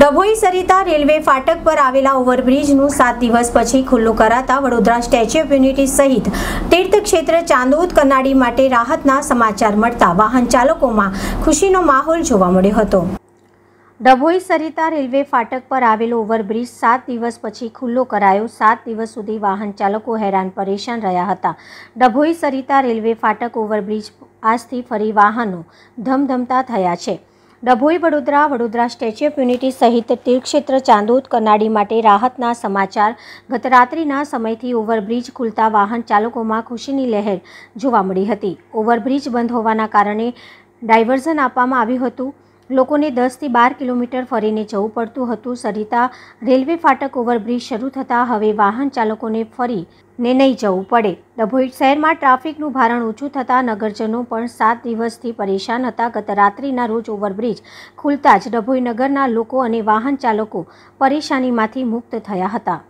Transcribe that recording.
Dabhoi Sarita railway ફાટક પર આવેલા ઓવરબ્રિજનું સાત દિવસ પછી ખુલ્લું કરાતા વડોદરા સ્ટેચ્યુ ઓફ યુનિટી સહિત તીર્થક્ષેત્ર ચાંદોદ કનાડી માટે રાહતના સમાચાર મળતા વાહન ચાલકોમાં ખુશીનો માહોલ જોવા મળ્યો હતો ડભોઈ સરિતા રેલવે ફાટક પર આવેલો ઓવરબ્રિજ સાત દિવસ પછી ખુલ્લો કરાયો સાત દિવસ સુધી વાહન ચાલકો હેરાન પરેશાન રહ્યા હતા ડભોઈ સરિતા રેલવે ફાટક ઓવરબ્રિજ આજથી ફરી વાહનો ધમધમતા થયા છે Dabhoi Vadodara Vadodara statue of unity સહિત તીર્થક્ષેત્ર ચાંદોદ કરનાળી માટે રાહતના સમાચાર ગત રાત્રિના સમયથી ઓવરબ્રિજ ખુલતા વાહન ચાલકોમાં ખુશીની લહેર જોવા મળી હતી ઓવરબ્રિજ બંધ હોવાના કારણે ડાયવર્ઝન આપવામાં આવ્યું હતું લોકોને દસથી બાર કિલોમીટર ફરીને જવું પડતું હતું સરિતા રેલવે ફાટક ઓવરબ્રિજ શરૂ થતાં હવે વાહન ચાલકોને ફરી ને નહીં જવું પડે ડભોઈ શહેરમાં ટ્રાફિકનું ભારણ ઓછું થતાં નગરજનો પણ સાત દિવસથી પરેશાન હતા ગત રાત્રિના રોજ ઓવરબ્રિજ ખુલતા જ ડભોઈ નગરના લોકો અને વાહન ચાલકો પરેશાનીમાંથી મુક્ત થયા હતા